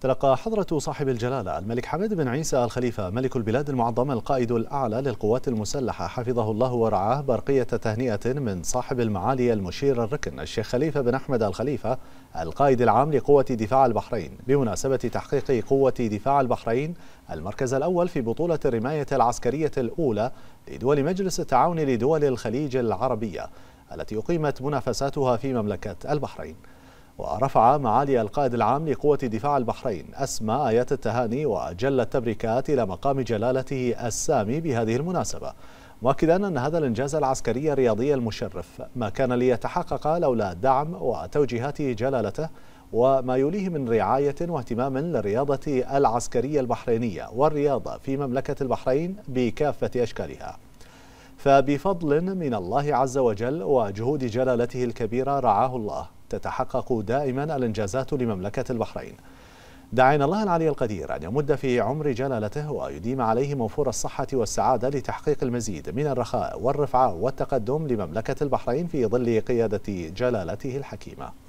تلقى حضرة صاحب الجلالة الملك حمد بن عيسى الخليفة ملك البلاد المعظم القائد الأعلى للقوات المسلحة حفظه الله ورعاه برقية تهنئة من صاحب المعالي المشير الركن الشيخ خليفة بن أحمد الخليفة القائد العام لقوة دفاع البحرين بمناسبة تحقيق قوة دفاع البحرين المركز الأول في بطولة الرماية العسكرية الأولى لدول مجلس التعاون لدول الخليج العربية التي أقيمت منافساتها في مملكة البحرين ورفع معالي القائد العام لقوة دفاع البحرين أسمى آيات التهاني وأجل التبريكات إلى مقام جلالته السامي بهذه المناسبة مؤكدا أن هذا الإنجاز العسكري الرياضي المشرف ما كان ليتحقق لولا دعم وتوجيهات جلالته وما يليه من رعاية واهتمام للرياضة العسكرية البحرينية والرياضة في مملكة البحرين بكافة أشكالها فبفضل من الله عز وجل وجهود جلالته الكبيرة رعاه الله تتحقق دائما الإنجازات لمملكة البحرين دعينا الله العلي القدير أن يمد في عمر جلالته ويديم عليه موفور الصحة والسعادة لتحقيق المزيد من الرخاء والرفعة والتقدم لمملكة البحرين في ظل قيادة جلالته الحكيمة